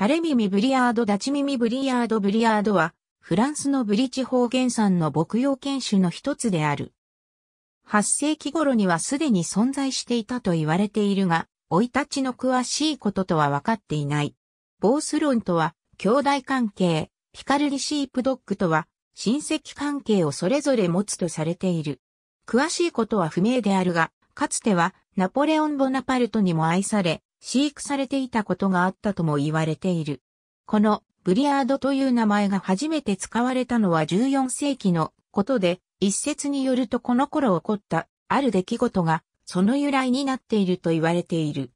垂れ耳ブリヤード立ち耳ブリヤードブリヤードは、フランスのブリチ方言産の牧羊犬種の一つである。8世紀頃にはすでに存在していたと言われているが、老い立ちの詳しいこととは分かっていない。ボースロンとは、兄弟関係、ピカルリシープドッグとは、親戚関係をそれぞれ持つとされている。詳しいことは不明であるが、かつてはナポレオン・ボナパルトにも愛され、飼育されていたことがあったとも言われている。このブリアードという名前が初めて使われたのは14世紀のことで、一説によるとこの頃起こったある出来事がその由来になっていると言われている。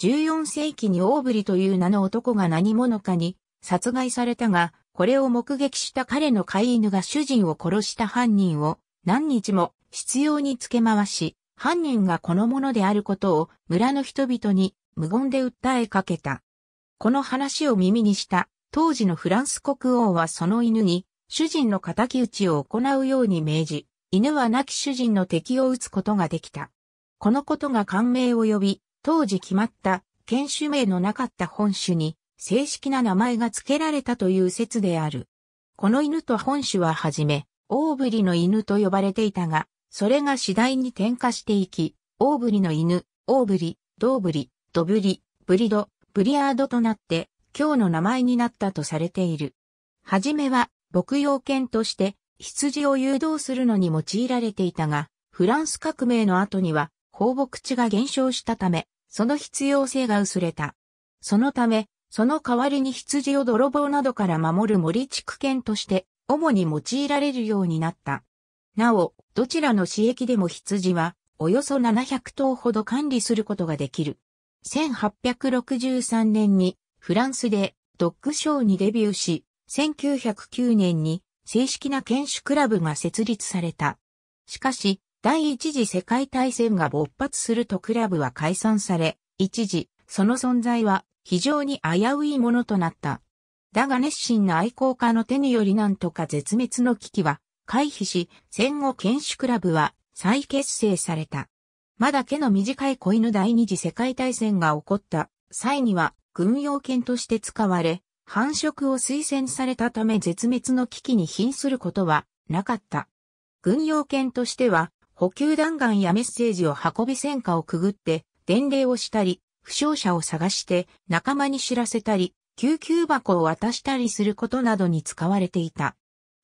14世紀にオーブリという名の男が何者かに殺害されたが、これを目撃した彼の飼い犬が主人を殺した犯人を何日も執拗につけ回し、犯人がこのものであることを村の人々に無言で訴えかけた。この話を耳にした、当時のフランス国王はその犬に、主人の仇討ちを行うように命じ、犬は亡き主人の敵を撃つことができた。このことが感銘を呼び、当時決まった犬種名のなかった本種に正式な名前が付けられたという説である。この犬と本種ははじめ、オーブリの犬と呼ばれていたが、それが次第に転化していき、オーブリの犬、オーブリ、ドーブリ、ドブリ、ブリド、ブリヤードとなって、今日の名前になったとされている。はじめは、牧羊犬として、羊を誘導するのに用いられていたが、フランス革命の後には、放牧地が減少したため、その必要性が薄れた。そのため、その代わりに羊を泥棒などから守る森地区犬として、主に用いられるようになった。なお、どちらの市役でも羊は、およそ700頭ほど管理することができる。1863年にフランスでドッグショーにデビューし、1909年に正式な犬種クラブが設立された。しかし、第一次世界大戦が勃発するとクラブは解散され、一時、その存在は非常に危ういものとなった。だが熱心な愛好家の手によりなんとか絶滅の危機は回避し、戦後犬種クラブは再結成された。まだ毛の短い子犬第二次世界大戦が起こった際には軍用犬として使われ、繁殖を推薦されたため絶滅の危機に瀕することはなかった。軍用犬としては補給弾丸やメッセージを運び戦火をくぐって伝令をしたり、負傷者を探して仲間に知らせたり、救急箱を渡したりすることなどに使われていた。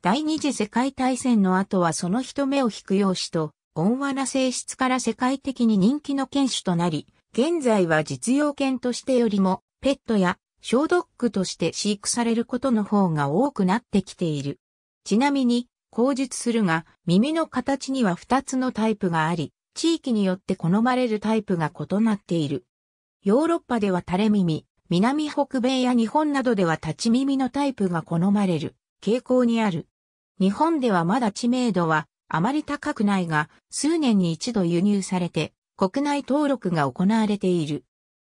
第二次世界大戦の後はその人目を引く用紙と温和な性質から世界的に人気の犬種となり、現在は実用犬としてよりも、ペットや小ドッグとして飼育されることの方が多くなってきている。ちなみに、口述するが、耳の形には2つのタイプがあり、地域によって好まれるタイプが異なっている。ヨーロッパでは垂れ耳、南北米や日本などでは立ち耳のタイプが好まれる傾向にある。日本ではまだ知名度はあまり高くないが、数年に一度輸入されて、国内登録が行われている。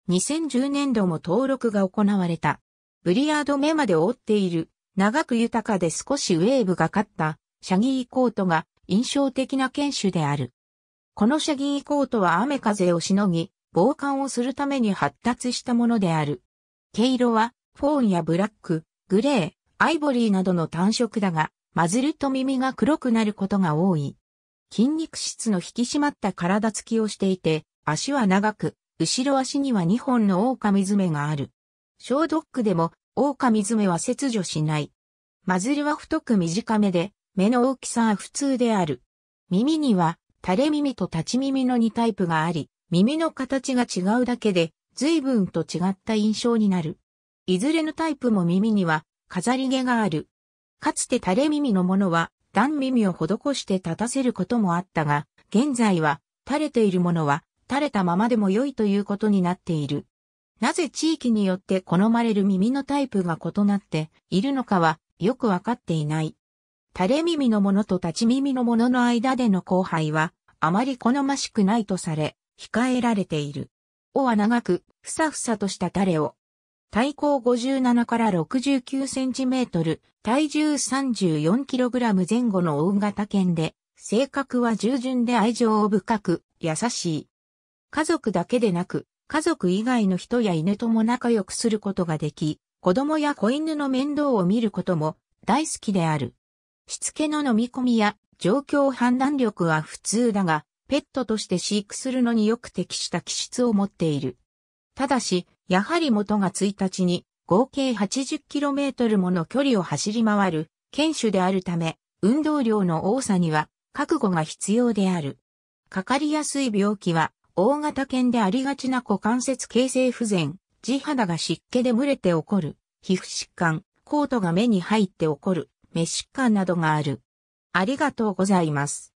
2010年度も登録が行われた。ブリヤード目まで覆っている、長く豊かで少しウェーブがかった、シャギーコートが印象的な犬種である。このシャギーコートは雨風をしのぎ、防寒をするために発達したものである。毛色は、フォーンやブラック、グレー、アイボリーなどの単色だが、混ぜると耳が黒くなることが多い。筋肉質の引き締まった体つきをしていて、足は長く、後ろ足には2本の狼爪がある。小ドックでも狼爪は切除しない。マズルは太く短めで、目の大きさは普通である。耳には垂れ耳と立ち耳の2タイプがあり、耳の形が違うだけで、随分と違った印象になる。いずれのタイプも耳には飾り毛がある。かつて垂れ耳のものは、段耳を施して立たせることもあったが、現在は、垂れているものは、垂れたままでも良いということになっている。なぜ地域によって好まれる耳のタイプが異なっているのかは、よくわかっていない。垂れ耳のものと立ち耳のものの間での交配は、あまり好ましくないとされ、控えられている。尾は長く、ふさふさとした垂れを、体高57から69センチメートル、体重34キログラム前後の大型犬で、性格は従順で愛情深く、優しい。家族だけでなく、家族以外の人や犬とも仲良くすることができ、子供や子犬の面倒を見ることも大好きである。しつけの飲み込みや状況判断力は普通だが、ペットとして飼育するのによく適した気質を持っている。ただし、やはり元が1日に合計 80km もの距離を走り回る犬種であるため、運動量の多さには覚悟が必要である。かかりやすい病気は、大型犬でありがちな股関節形成不全、地肌が湿気で蒸れて起こる、皮膚疾患、コートが目に入って起こる、目疾患などがある。ありがとうございます。